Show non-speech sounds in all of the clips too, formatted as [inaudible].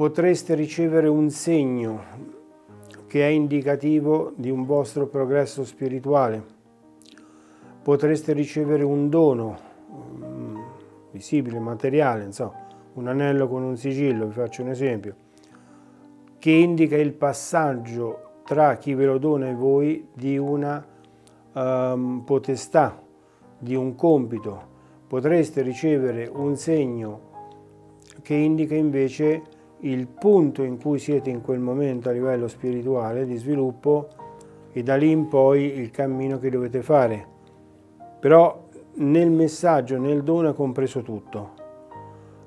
potreste ricevere un segno che è indicativo di un vostro progresso spirituale, potreste ricevere un dono mm, visibile, materiale, insomma, un anello con un sigillo, vi faccio un esempio, che indica il passaggio tra chi ve lo dona e voi di una um, potestà, di un compito. Potreste ricevere un segno che indica invece il punto in cui siete in quel momento a livello spirituale di sviluppo e da lì in poi il cammino che dovete fare. Però nel messaggio, nel dono è compreso tutto.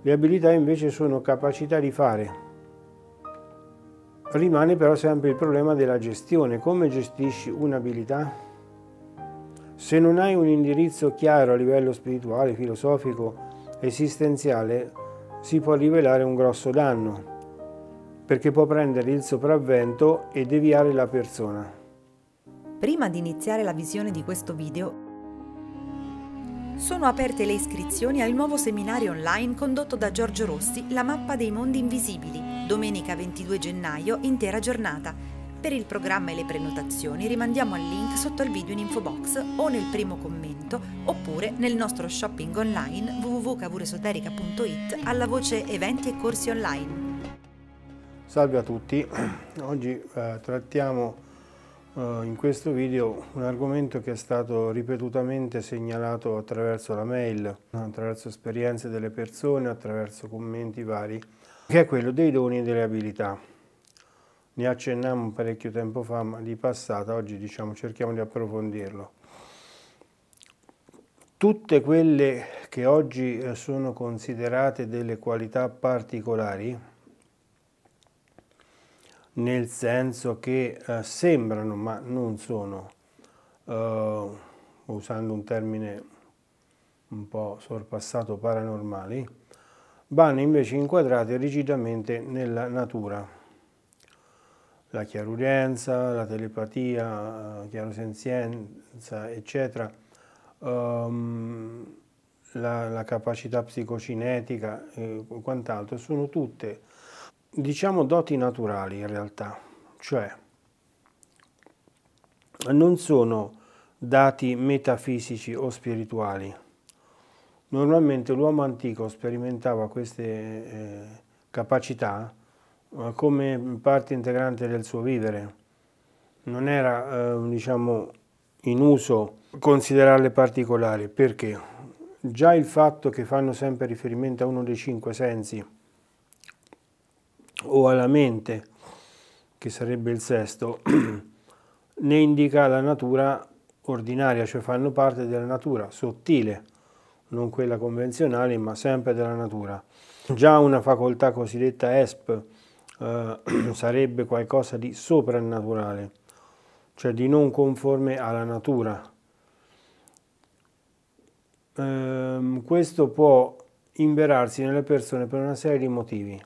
Le abilità invece sono capacità di fare. Rimane però sempre il problema della gestione. Come gestisci un'abilità? Se non hai un indirizzo chiaro a livello spirituale, filosofico, esistenziale, si può rivelare un grosso danno, perché può prendere il sopravvento e deviare la persona. Prima di iniziare la visione di questo video, sono aperte le iscrizioni al nuovo seminario online condotto da Giorgio Rossi, La mappa dei mondi invisibili, domenica 22 gennaio, intera giornata. Per il programma e le prenotazioni rimandiamo al link sotto il video in info box o nel primo commento appuntamento oppure nel nostro shopping online www.cavuresoterica.it alla voce eventi e corsi online. Salve a tutti, [clears throat] oggi eh, trattiamo eh, in questo video un argomento che è stato ripetutamente segnalato attraverso la mail, attraverso esperienze delle persone, attraverso commenti vari, che è quello dei doni e delle abilità. Ne accennammo parecchio tempo fa, ma di passata oggi diciamo, cerchiamo di approfondirlo tutte quelle che oggi eh, sono considerate delle qualità particolari, nel senso che eh, sembrano ma non sono, eh, usando un termine un po' sorpassato, paranormali, vanno invece inquadrate rigidamente nella natura. La chiarudenza, la telepatia, la eh, chiarosenzienza, eccetera, um, la, la, capacità psicocinetica eh, e quant'altro, sono tutte, diciamo, doti naturali in realtà, cioè non sono dati metafisici o spirituali. Normalmente l'uomo antico sperimentava queste eh, capacità eh, come parte integrante del suo vivere, non era eh, diciamo, in uso considerarle particolari perché già il fatto che fanno sempre riferimento a uno dei cinque sensi o alla mente, che sarebbe il sesto, [clears throat] ne indica la natura ordinaria, cioè fanno parte della natura sottile, non quella convenzionale, ma sempre della natura. Già una facoltà cosiddetta ESP eh, [clears throat] sarebbe qualcosa di soprannaturale cioè di non conforme alla natura. Ehm, questo può inverarsi nelle persone per una serie di motivi.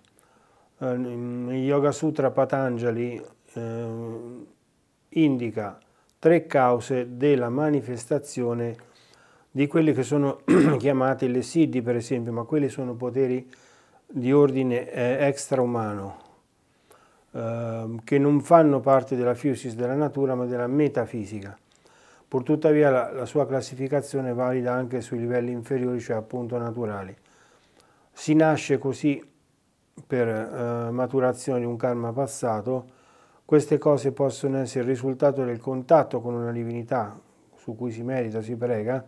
Ehm, il Yoga Sutra Patanjali ehm, indica tre cause della manifestazione di quelli che sono [clears throat] chiamati le siddhi per esempio, ma quelli sono poteri di ordine eh, extraumano Ehm, che non fanno parte della fisis della natura ma della metafisica. Purtuttavia la, la sua classificazione è valida anche sui livelli inferiori, cioè appunto naturali. Si nasce così per eh, maturazione di un karma passato, queste cose possono essere il risultato del contatto con una divinità su cui si merita, si prega,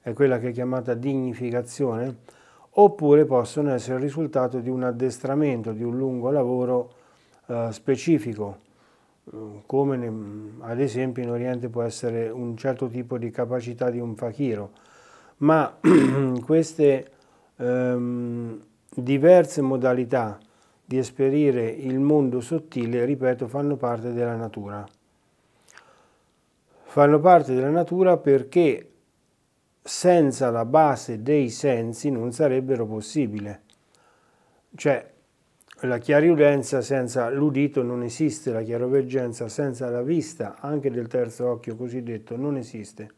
è quella che è chiamata dignificazione, oppure possono essere il risultato di un addestramento, di un lungo lavoro eh, specifico, eh, come ad esempio in Oriente può essere un certo tipo di capacità di un fakiro, ma [clears throat] queste ehm, diverse modalità di esperire il mondo sottile, ripeto, fanno parte della natura. Fanno parte della natura perché senza la base dei sensi non sarebbero possibile. Cioè, la chiariudenza senza l'udito non esiste, la chiaroveggenza senza la vista, anche del terzo occhio cosiddetto, non esiste.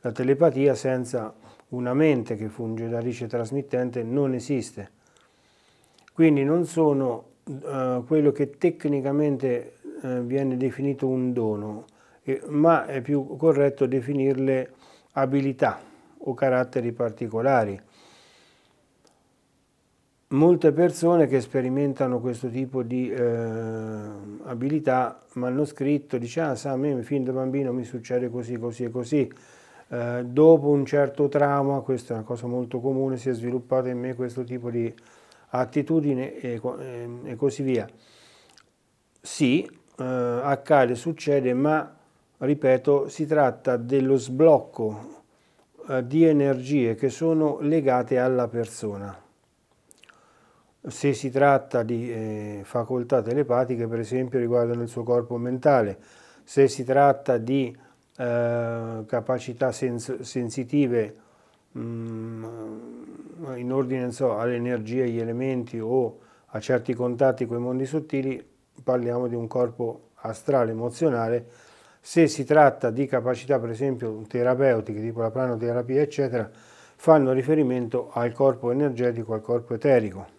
La telepatia senza una mente che funge da rice trasmittente non esiste. Quindi non sono eh, quello che tecnicamente eh, viene definito un dono, eh, ma è più corretto definirle abilità o caratteri particolari molte persone che sperimentano questo tipo di eh, abilità mi hanno scritto, dice ah sa a me fin da bambino mi succede così, così e così, eh, dopo un certo trauma, questa è una cosa molto comune, si è sviluppata in me questo tipo di attitudine e, eh, e, così via. Sì, eh, accade, succede, ma ripeto, si tratta dello sblocco eh, di energie che sono legate alla persona se si tratta di eh, facoltà telepatiche, per esempio, riguardano il suo corpo mentale, se si tratta di eh, capacità sens sensitive mh, mm, in ordine so, energie, agli elementi o a certi contatti con i mondi sottili, parliamo di un corpo astrale, emozionale. Se si tratta di capacità, per esempio, terapeutiche, tipo la pranoterapia, eccetera, fanno riferimento al corpo energetico, al corpo eterico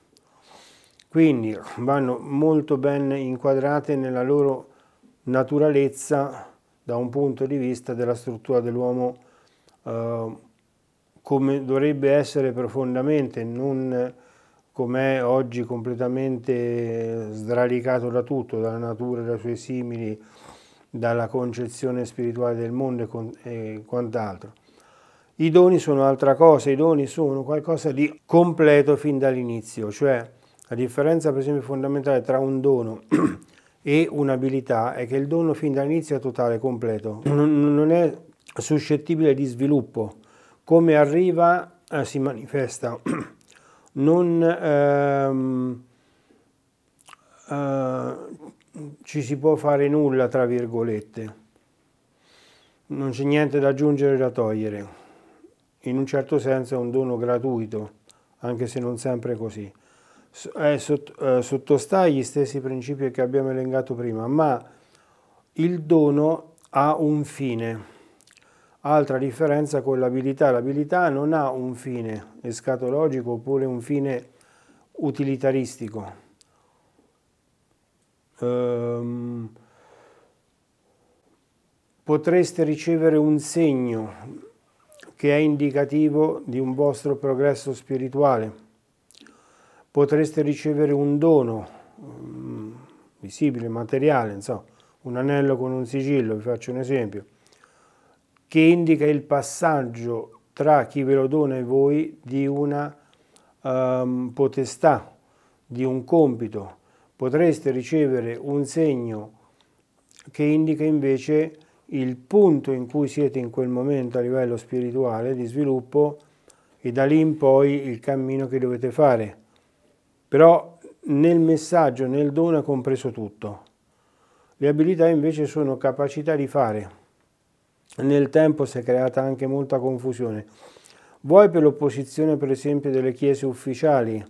quindi vanno molto ben inquadrate nella loro naturalezza da un punto di vista della struttura dell'uomo eh, come dovrebbe essere profondamente, non com'è oggi completamente sradicato da tutto, dalla natura, dai suoi simili, dalla concezione spirituale del mondo e, quant'altro. I doni sono altra cosa, i doni sono qualcosa di completo fin dall'inizio, cioè la differenza per esempio fondamentale tra un dono [clears throat] e un'abilità è che il dono fin dall'inizio è totale, completo, non è suscettibile di sviluppo, come arriva eh, si manifesta, [clears throat] non ehm, eh, ci si può fare nulla, tra virgolette, non c'è niente da aggiungere e da togliere, in un certo senso è un dono gratuito, anche se non sempre così. Eh, eh, sottostà agli stessi principi che abbiamo elencato prima, ma il dono ha un fine. Altra differenza con l'abilità, l'abilità non ha un fine escatologico oppure un fine utilitaristico. Um, potreste ricevere un segno che è indicativo di un vostro progresso spirituale potreste ricevere un dono mm, visibile, materiale, insomma, un anello con un sigillo, vi faccio un esempio, che indica il passaggio tra chi ve lo dona e voi di una um, potestà, di un compito. Potreste ricevere un segno che indica invece il punto in cui siete in quel momento a livello spirituale di sviluppo e da lì in poi il cammino che dovete fare. Però nel messaggio, nel dono ha compreso tutto. Le abilità invece sono capacità di fare. Nel tempo si è creata anche molta confusione. Vuoi per l'opposizione, per esempio, delle chiese ufficiali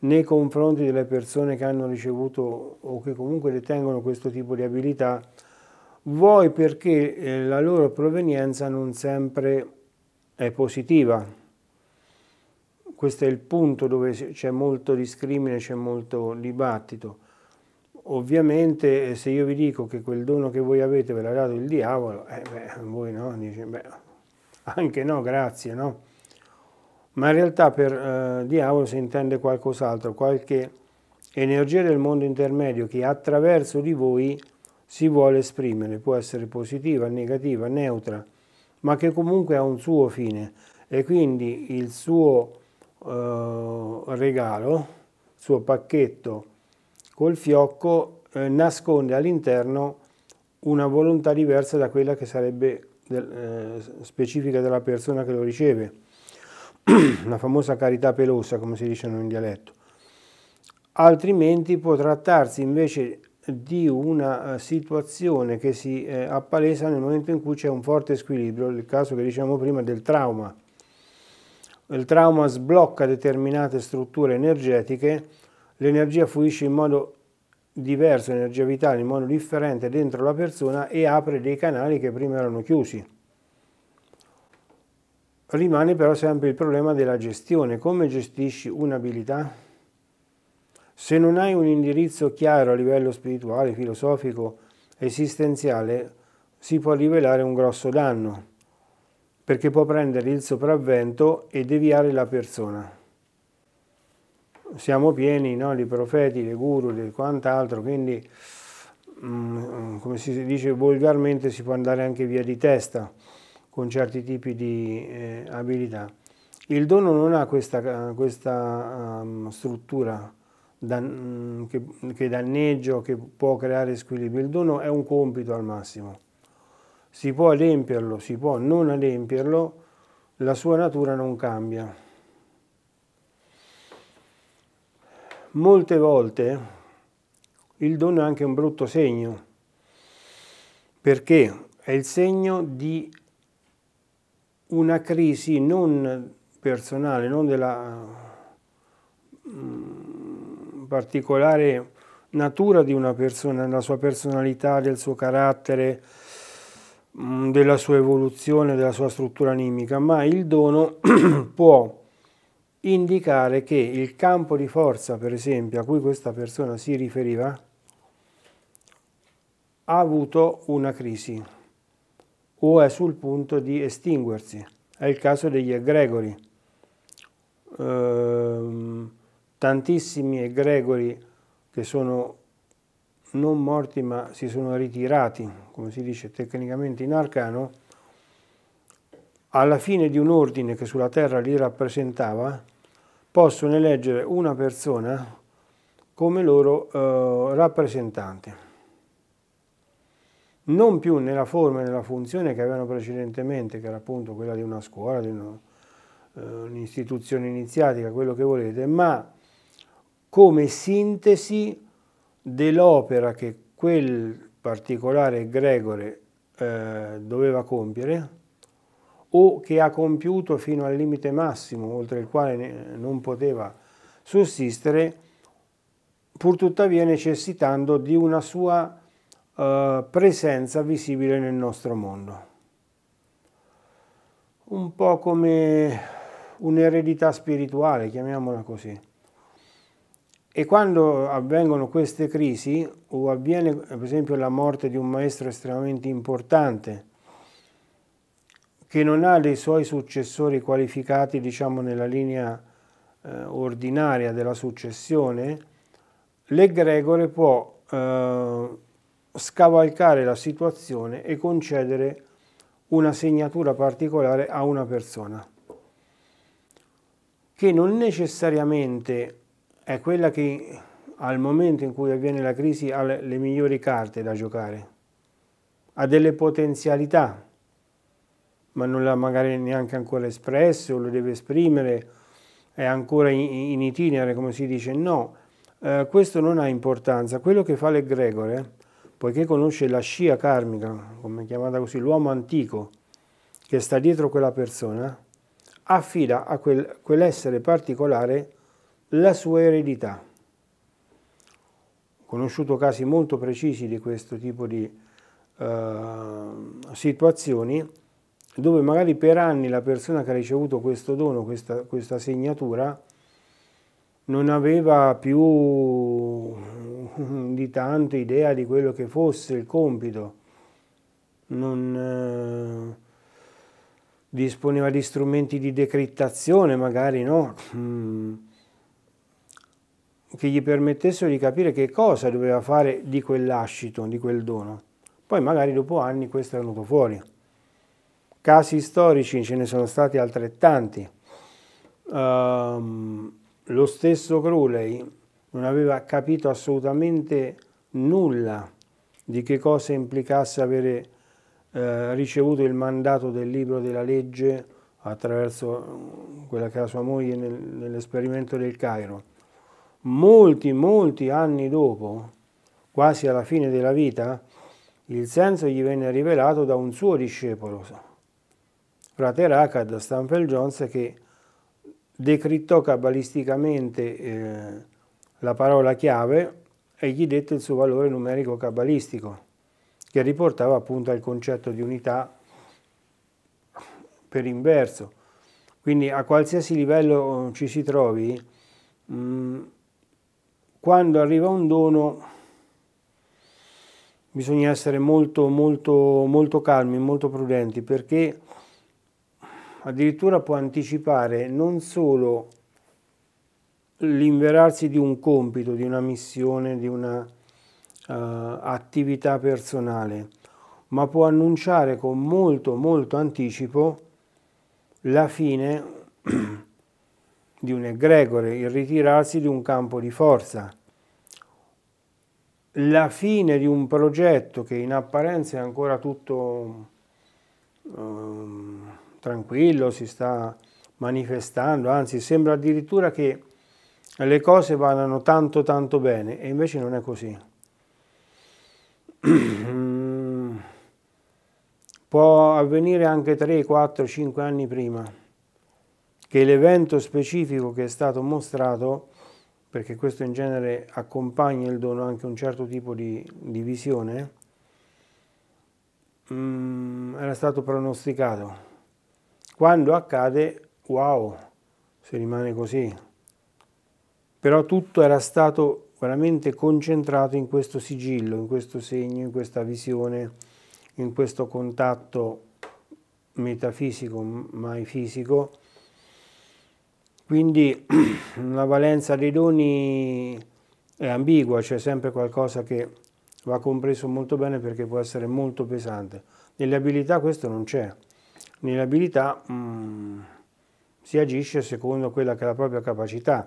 nei confronti delle persone che hanno ricevuto o che comunque detengono questo tipo di abilità, vuoi perché eh, la loro provenienza non sempre è positiva questo è il punto dove c'è molto discrimine, c'è molto dibattito. Ovviamente eh, se io vi dico che quel dono che voi avete ve l'ha dato il diavolo, eh, beh, voi no, dice, beh, anche no, grazie, no? Ma in realtà per eh, diavolo si intende qualcos'altro, qualche energia del mondo intermedio che attraverso di voi si vuole esprimere, può essere positiva, negativa, neutra, ma che comunque ha un suo fine e quindi il suo eh, regalo, suo pacchetto col fiocco, eh, nasconde all'interno una volontà diversa da quella che sarebbe del, eh, specifica della persona che lo riceve, [clears throat] la famosa carità pelosa, come si dice in dialetto. Altrimenti può trattarsi invece di una eh, situazione che si eh, appalesa nel momento in cui c'è un forte squilibrio, il caso che dicevamo prima del trauma il trauma sblocca determinate strutture energetiche, l'energia fluisce in modo diverso, l'energia vitale in modo differente dentro la persona e apre dei canali che prima erano chiusi. Rimane però sempre il problema della gestione. Come gestisci un'abilità? Se non hai un indirizzo chiaro a livello spirituale, filosofico, esistenziale, si può rivelare un grosso danno perché può prendere il sopravvento e deviare la persona. Siamo pieni no, di profeti, di guru, di quant'altro, quindi mm, come si dice volgarmente si può andare anche via di testa con certi tipi di eh, abilità. Il dono non ha questa, questa um, struttura dan mm, che, che danneggia o che può creare squilibri, il dono è un compito al massimo si può adempierlo, si può non adempierlo, la sua natura non cambia. Molte volte il dono è anche un brutto segno, perché è il segno di una crisi non personale, non della mm, particolare natura di una persona, della sua personalità, del suo carattere, Mm, della sua evoluzione, della sua struttura animica, ma il dono [clears throat] può indicare che il campo di forza, per esempio, a cui questa persona si riferiva, ha avuto una crisi o è sul punto di estinguersi. È il caso degli egregori. Ehm, tantissimi egregori che sono non morti ma si sono ritirati, come si dice tecnicamente in arcano, alla fine di un ordine che sulla terra li rappresentava, possono eleggere una persona come loro eh, rappresentante. Non più nella forma e nella funzione che avevano precedentemente, che era appunto quella di una scuola, di eh, un'istituzione eh, un iniziatica, quello che volete, ma come sintesi dell'opera che quel particolare Gregore eh, doveva compiere o che ha compiuto fino al limite massimo oltre il quale non poteva sussistere, pur tuttavia necessitando di una sua eh, presenza visibile nel nostro mondo. Un po' come un'eredità spirituale, chiamiamola così. E quando avvengono queste crisi o avviene per esempio la morte di un maestro estremamente importante che non ha dei suoi successori qualificati diciamo nella linea eh, ordinaria della successione, l'egregore può eh, scavalcare la situazione e concedere una segnatura particolare a una persona che non necessariamente è quella che al momento in cui avviene la crisi ha le migliori carte da giocare, ha delle potenzialità, ma non l'ha magari neanche ancora espresso, o le deve esprimere, è ancora in itinere, come si dice, no. Eh, questo non ha importanza. Quello che fa l'egregore, poiché conosce la scia karmica, come chiamata così, l'uomo antico che sta dietro quella persona, affida a quel, quell'essere particolare la sua eredità. Ho conosciuto casi molto precisi di questo tipo di eh, situazioni dove magari per anni la persona che ha ricevuto questo dono, questa, questa segnatura, non aveva più [laughs] di tanto idea di quello che fosse il compito, non eh, disponeva di strumenti di decrittazione, magari no. Mm che gli permettessero di capire che cosa doveva fare di quell'ascito, di quel dono. Poi magari dopo anni questo è venuto fuori. Casi storici ce ne sono stati altrettanti. Um, lo stesso Crowley non aveva capito assolutamente nulla di che cosa implicasse avere eh, ricevuto il mandato del libro della legge attraverso mm, quella che era sua moglie nel, nell'esperimento del Cairo molti, molti anni dopo, quasi alla fine della vita, il senso gli venne rivelato da un suo discepolo, frate Rakad Stanfield Jones, che decrittò cabalisticamente eh, la parola chiave e gli dette il suo valore numerico cabalistico, che riportava appunto al concetto di unità per inverso. Quindi a qualsiasi livello eh, ci si trovi, mh, mm, quando arriva un dono bisogna essere molto molto molto calmi, molto prudenti perché addirittura può anticipare non solo l'inverarsi di un compito, di una missione, di una uh, attività personale, ma può annunciare con molto molto anticipo la fine di un egregore, il ritirarsi di un campo di forza, la fine di un progetto che in apparenza è ancora tutto um, tranquillo, si sta manifestando, anzi sembra addirittura che le cose vadano tanto tanto bene e invece non è così. [clears throat] Può avvenire anche 3, 4, 5 anni prima che l'evento specifico che è stato mostrato, perché questo in genere accompagna il dono anche un certo tipo di, di visione, mh, mm, era stato pronosticato. Quando accade, wow, se rimane così. Però tutto era stato veramente concentrato in questo sigillo, in questo segno, in questa visione, in questo contatto metafisico, mai fisico, quindi [clears throat] la valenza dei doni è ambigua, c'è sempre qualcosa che va compreso molto bene perché può essere molto pesante. Nelle abilità questo non c'è. Nelle abilità mh, mm, si agisce secondo quella che è la propria capacità.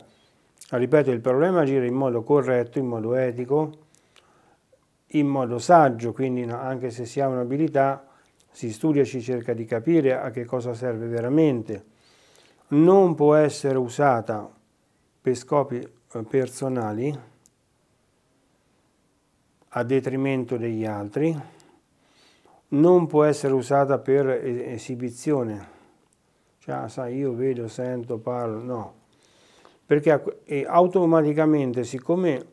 Ripeto, il problema è agire in modo corretto, in modo etico, in modo saggio, quindi anche se si ha un'abilità si studia, si cerca di capire a che cosa serve veramente non può essere usata per scopi eh, personali a detrimento degli altri, non può essere usata per esibizione, cioè ah, sai io vedo, sento, parlo, no, perché automaticamente siccome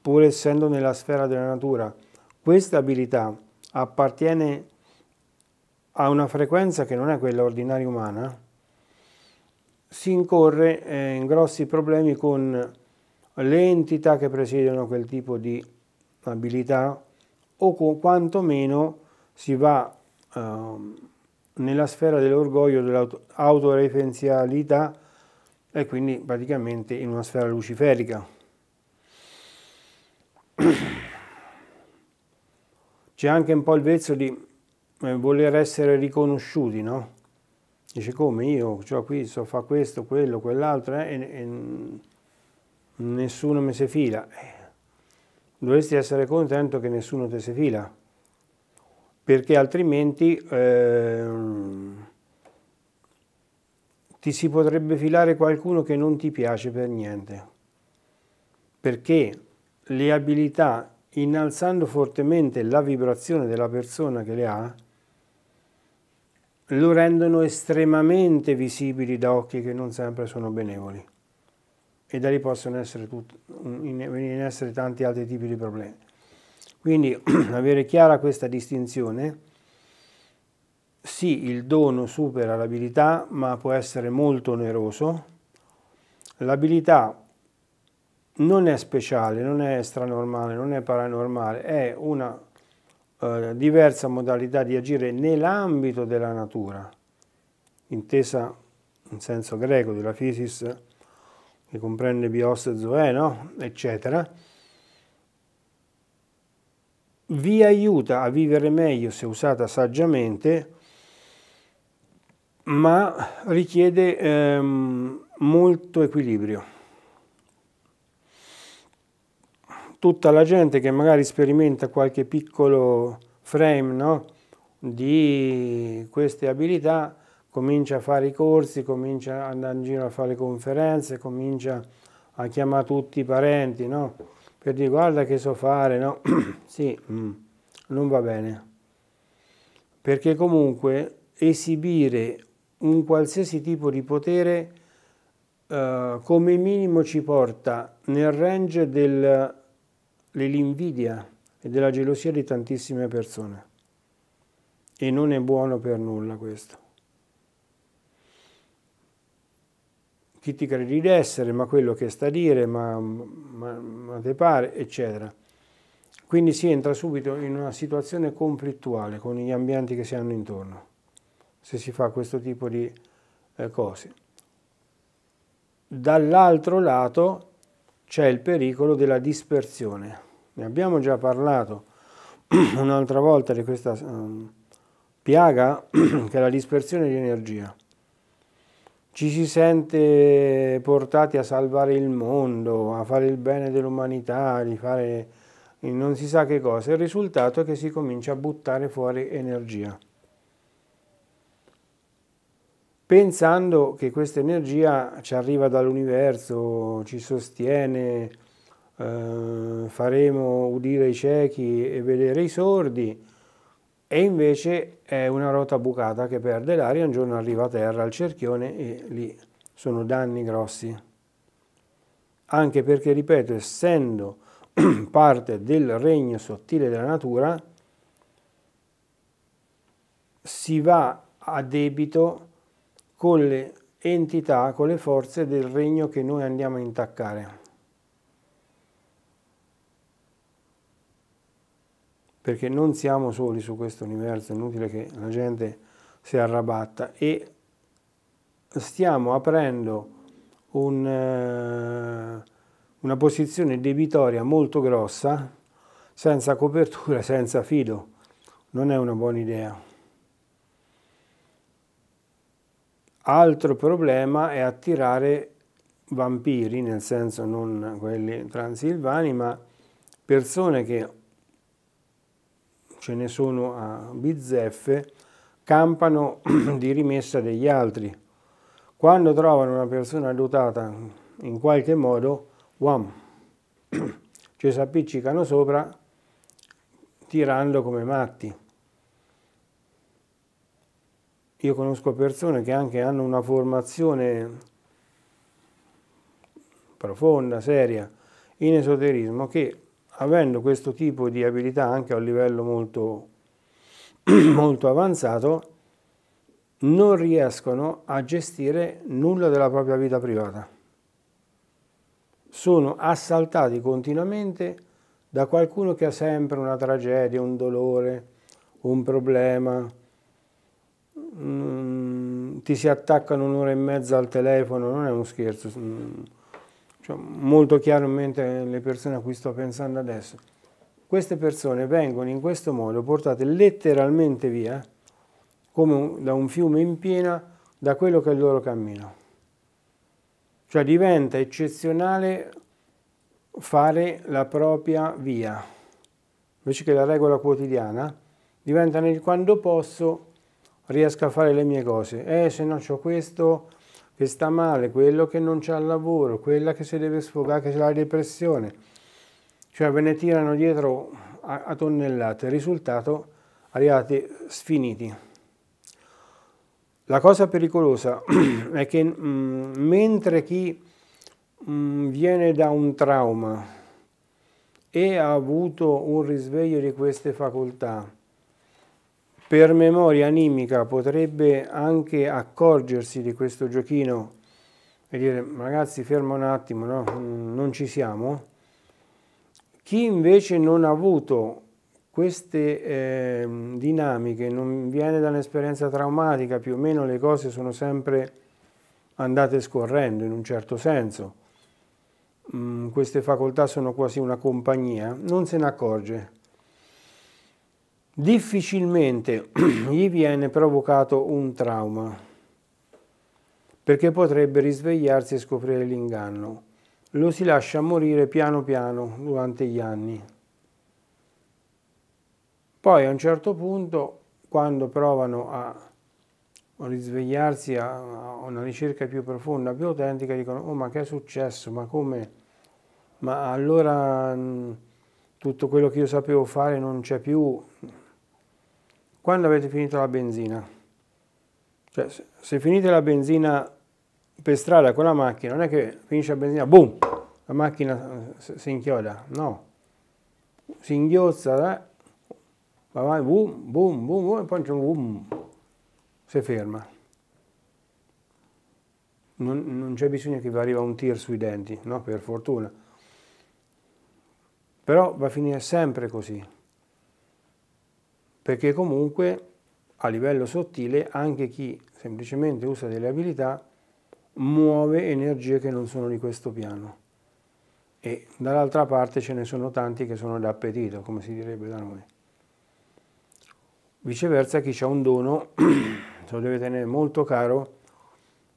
pur essendo nella sfera della natura questa abilità appartiene a una frequenza che non è quella ordinaria umana, si incorre eh, in grossi problemi con le entità che presiedono quel tipo di abilità o con, quantomeno si va ehm, nella sfera dell'orgoglio, dell'autoreferenzialità e quindi praticamente in una sfera luciferica. C'è anche un po' il vezzo di eh, voler essere riconosciuti, no? Dice come io, cioè qui so fa questo, quello, quell'altro eh, e, e, nessuno mi si fila. Eh, dovresti essere contento che nessuno ti si fila, perché altrimenti eh, ti si potrebbe filare qualcuno che non ti piace per niente. Perché le abilità, innalzando fortemente la vibrazione della persona che le ha, lo rendono estremamente visibili da occhi che non sempre sono benevoli e da lì possono essere tut, in, in essere tanti altri tipi di problemi. Quindi [clears throat] avere chiara questa distinzione, sì, il dono supera l'abilità, ma può essere molto oneroso. L'abilità non è speciale, non è stranormale, non è paranormale, è una eh, diversa modalità di agire nell'ambito della natura, intesa in senso greco della physis che comprende bios e zoe, no? eccetera, vi aiuta a vivere meglio se usata saggiamente, ma richiede ehm, molto equilibrio. tutta la gente che magari sperimenta qualche piccolo frame no? di queste abilità comincia a fare i corsi, comincia ad andare in giro a fare le conferenze, comincia a chiamare tutti i parenti no? per dire guarda che so fare, no? [clears throat] sì, mm, non va bene. Perché comunque esibire un qualsiasi tipo di potere eh, come minimo ci porta nel range del dell'invidia e della gelosia di tantissime persone. E non è buono per nulla questo. Chi ti credi di essere, ma quello che sta a dire, ma, ma, ma te pare, eccetera. Quindi si entra subito in una situazione conflittuale con gli ambienti che si hanno intorno, se si fa questo tipo di eh, cose. Dall'altro lato c'è il pericolo della dispersione. Ne abbiamo già parlato [clears throat] un'altra volta di questa ehm, piaga [clears throat] che è la dispersione di energia. Ci si sente portati a salvare il mondo, a fare il bene dell'umanità, di fare non si sa che cosa. Il risultato è che si comincia a buttare fuori energia pensando che questa energia ci arriva dall'universo, ci sostiene, eh, faremo udire i ciechi e vedere i sordi, e invece è una rota bucata che perde l'aria, un giorno arriva a terra al cerchione e lì sono danni grossi. Anche perché, ripeto, essendo [clears throat] parte del regno sottile della natura, si va a debito con le entità, con le forze del regno che noi andiamo a intaccare. Perché non siamo soli su questo universo, è inutile che la gente si arrabatta e stiamo aprendo un, eh, una posizione debitoria molto grossa, senza copertura, [laughs] senza fido. Non è una buona idea. Altro problema è attirare vampiri, nel senso non quelli transilvani, ma persone che ce ne sono a bizzeffe, campano [clears throat] di rimessa degli altri. Quando trovano una persona dotata in qualche modo, wham, [clears throat] ci si appiccicano sopra tirando come matti. Io conosco persone che anche hanno una formazione profonda, seria, in esoterismo, che avendo questo tipo di abilità anche a un livello molto, [clears throat] molto avanzato, non riescono a gestire nulla della propria vita privata. Sono assaltati continuamente da qualcuno che ha sempre una tragedia, un dolore, un problema, Mm, ti si attaccano un'ora e mezza al telefono, non è uno scherzo. Mm, cioè, molto chiaramente le persone a cui sto pensando adesso. Queste persone vengono in questo modo portate letteralmente via, come un, da un fiume in piena, da quello che è il loro cammino. Cioè diventa eccezionale fare la propria via, invece che la regola quotidiana, diventa nel quando posso riesco a fare le mie cose. Eh, se no ho questo che sta male, quello che non c'ha lavoro, quella che si deve sfogare, che c'è la depressione. Cioè ve ne tirano dietro a, a tonnellate. Risultato, arrivate sfiniti. La cosa pericolosa [clears throat] è che mh, mm, mentre chi mh, mm, viene da un trauma e ha avuto un risveglio di queste facoltà, per memoria animica potrebbe anche accorgersi di questo giochino e dire ragazzi ferma un attimo, no? non ci siamo. Chi invece non ha avuto queste eh, dinamiche, non viene da un'esperienza traumatica, più o meno le cose sono sempre andate scorrendo in un certo senso. Mm, queste facoltà sono quasi una compagnia, non se ne accorge difficilmente [clears throat] gli viene provocato un trauma, perché potrebbe risvegliarsi e scoprire l'inganno. Lo si lascia morire piano piano durante gli anni. Poi a un certo punto, quando provano a risvegliarsi a una ricerca più profonda, più autentica, dicono, oh ma che è successo, ma come? Ma allora mm, tutto quello che io sapevo fare non c'è più, quando avete finito la benzina. Cioè, se finite la benzina per strada con la macchina, non è che finisce la benzina, boom, la macchina eh, si inchioda, no. Si inghiozza, eh? va avanti, boom, boom, boom, boom, e poi c'è un boom, si ferma. Non, non c'è bisogno che vi arriva un tir sui denti, no? Per fortuna. Però va a finire sempre così perché comunque a livello sottile anche chi semplicemente usa delle abilità muove energie che non sono di questo piano e dall'altra parte ce ne sono tanti che sono d'appetito, come si direbbe da noi. Viceversa chi ha un dono [clears throat] lo deve tenere molto caro,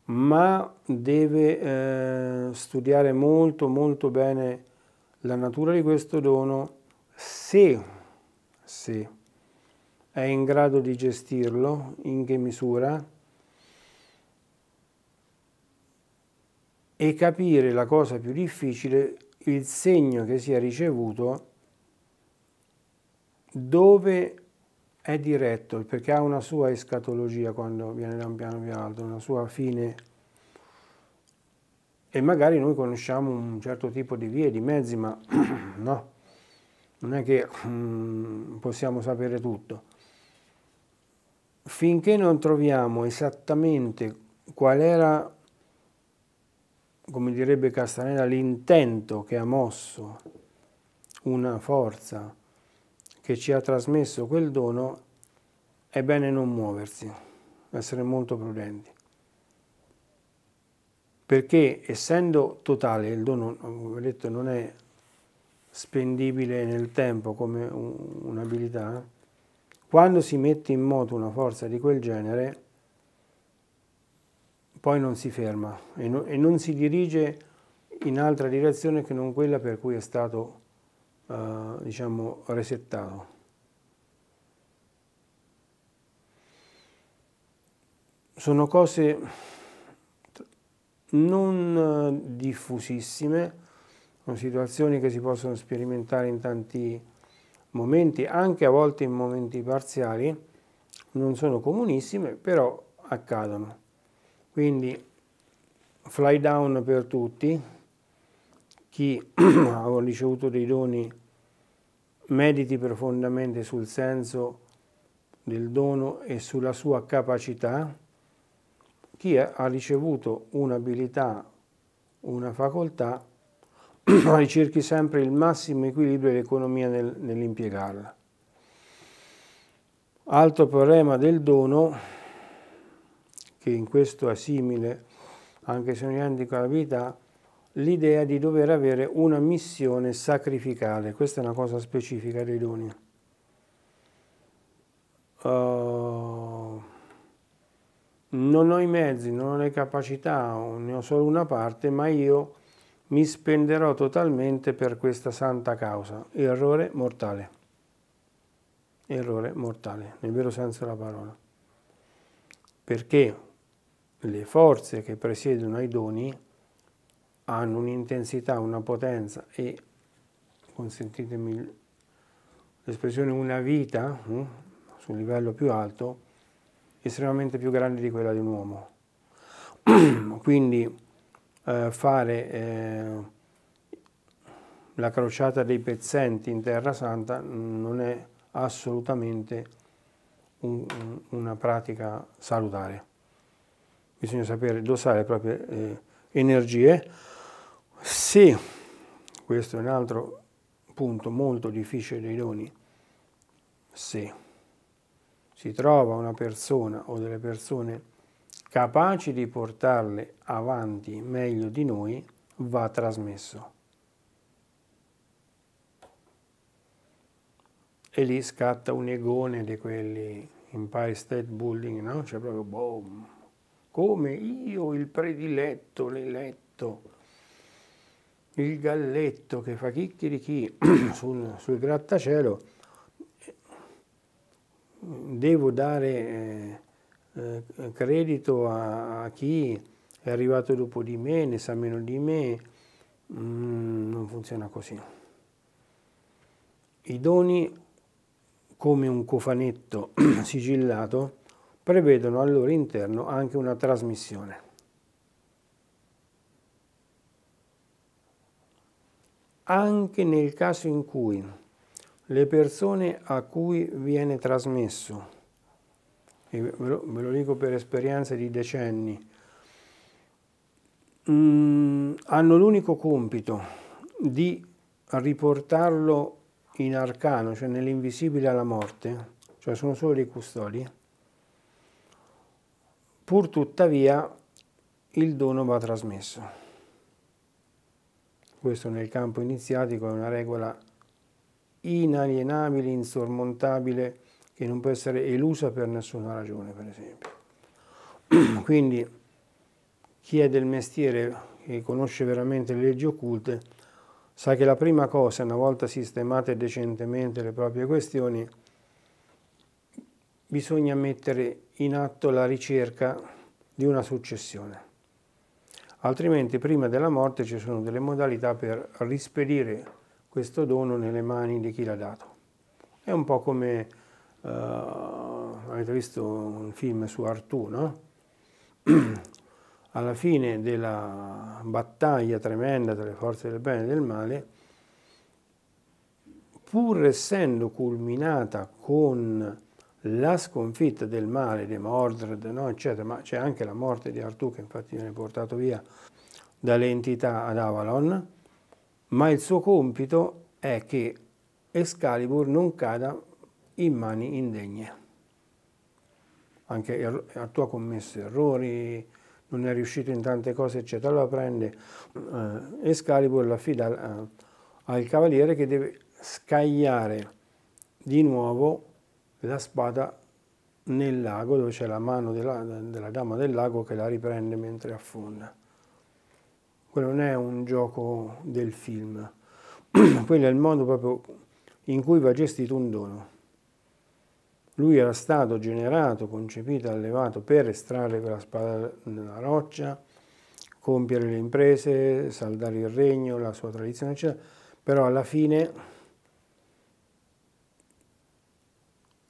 ma deve eh, studiare molto molto bene la natura di questo dono se, se è in grado di gestirlo, in che misura, e capire la cosa più difficile, il segno che si è ricevuto, dove è diretto, perché ha una sua escatologia quando viene da un piano più alto, una sua fine. E magari noi conosciamo un certo tipo di vie, di mezzi, ma [clears throat] no, non è che mm, possiamo sapere tutto finché non troviamo esattamente qual era, come direbbe Castaneda, l'intento che ha mosso una forza che ci ha trasmesso quel dono, è bene non muoversi, essere molto prudenti. Perché essendo totale, il dono, come detto, non è spendibile nel tempo come un'abilità, quando si mette in moto una forza di quel genere, poi non si ferma e, no, e non si dirige in altra direzione che non quella per cui è stato, eh, diciamo, resettato. Sono cose non eh, diffusissime, sono situazioni che si possono sperimentare in tanti momenti, anche a volte in momenti parziali, non sono comunissime, però accadono. Quindi fly down per tutti, chi [clears throat] ha ricevuto dei doni mediti profondamente sul senso del dono e sulla sua capacità, chi ha ricevuto un'abilità, una facoltà, [clears throat] ricerchi sempre il massimo equilibrio dell'economia nel, nell'impiegarla. Altro problema del dono, che in questo è simile, anche se non è indica la vita, l'idea di dover avere una missione sacrificale. Questa è una cosa specifica dei doni. Uh, non ho i mezzi, non ho le capacità, ne ho solo una parte, ma io mi spenderò totalmente per questa santa causa. Errore mortale. Errore mortale, nel vero senso della parola. Perché le forze che presiedono ai doni hanno un'intensità, una potenza e, consentitemi l'espressione, una vita eh, su un livello più alto, estremamente più grande di quella di un uomo. [clears throat] Quindi eh, fare eh, la crociata dei pezzenti in Terra Santa non è assolutamente un, una pratica salutare. Bisogna sapere dosare le proprie eh, energie. Se, questo è un altro punto molto difficile dei doni, se si trova una persona o delle persone capaci di portarle avanti meglio di noi, va trasmesso. E lì scatta un egone di quelli Empire State Building, no? C'è proprio boom. Come io, il prediletto, l'eletto, il galletto che fa chicchi di chi [clears throat] sul, sul grattacielo, devo dare eh, eh, credito a, a, chi è arrivato dopo di me, ne sa meno di me, mm, non funziona così. I doni, come un cofanetto [clears throat] sigillato, prevedono al loro interno anche una trasmissione. Anche nel caso in cui le persone a cui viene trasmesso e ve lo, ve lo dico per esperienza di decenni, mm, hanno l'unico compito di riportarlo in arcano, cioè nell'invisibile alla morte, cioè sono solo dei custodi, pur tuttavia il dono va trasmesso. Questo nel campo iniziatico è una regola inalienabile, insormontabile, che non può essere elusa per nessuna ragione, per esempio. [clears throat] Quindi chi è del mestiere, e conosce veramente le leggi occulte, sa che la prima cosa, una volta sistemate decentemente le proprie questioni, bisogna mettere in atto la ricerca di una successione. Altrimenti prima della morte ci sono delle modalità per rispedire questo dono nelle mani di chi l'ha dato. È un po' come Uh, avete visto un film su Artù, no? [clears throat] Alla fine della battaglia tremenda tra le forze del bene e del male, pur essendo culminata con la sconfitta del male, di Mordred, no, eccetera, ma c'è anche la morte di Artù che infatti viene portato via dalle entità ad Avalon, ma il suo compito è che Escalibur non cada in mani indegne. Anche er-, a tu ha commesso errori, non è riuscito in tante cose, eccetera. Allora prende eh, Excalibur e la fida al, eh, al cavaliere che deve scagliare di nuovo la spada nel lago dove c'è la mano della, della, dama del lago che la riprende mentre affonda. Quello non è un gioco del film, [clears throat] quello è il modo proprio in cui va gestito un dono. Lui era stato generato, concepito, allevato per estrarre quella spada nella roccia, compiere le imprese, saldare il regno, la sua tradizione, eccetera. Però alla fine,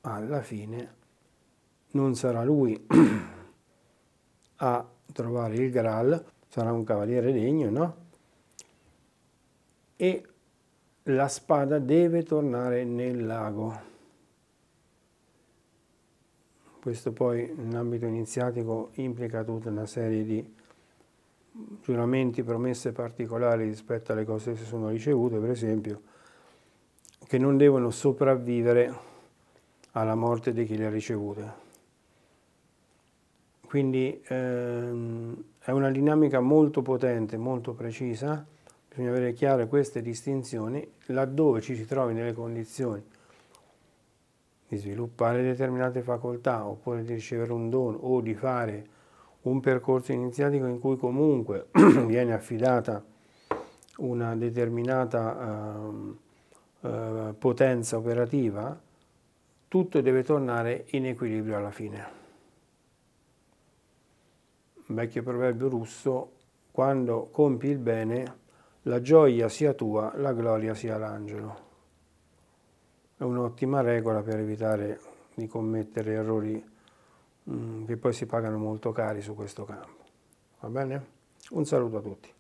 alla fine, non sarà lui [clears throat] a trovare il Graal, sarà un cavaliere degno, no? E la spada deve tornare nel lago. Questo poi in ambito iniziatico implica tutta una serie di giuramenti, promesse particolari rispetto alle cose che si sono ricevute, per esempio, che non devono sopravvivere alla morte di chi le ha ricevute. Quindi ehm, è una dinamica molto potente, molto precisa, bisogna avere chiare queste distinzioni, laddove ci si trovi nelle condizioni di sviluppare determinate facoltà oppure di ricevere un dono o di fare un percorso iniziatico in cui comunque [clears throat] viene affidata una determinata uh, uh, potenza operativa, tutto deve tornare in equilibrio alla fine. Un vecchio proverbio russo, quando compi il bene, la gioia sia tua, la gloria sia l'angelo è un'ottima regola per evitare di commettere errori mh, mm, che poi si pagano molto cari su questo campo. Va bene? Un saluto a tutti.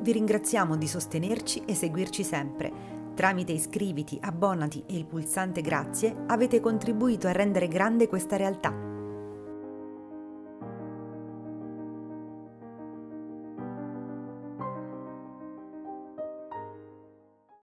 Vi ringraziamo di sostenerci e seguirci sempre. Tramite iscriviti, abbonati e il pulsante grazie avete contribuito a rendere grande questa realtà.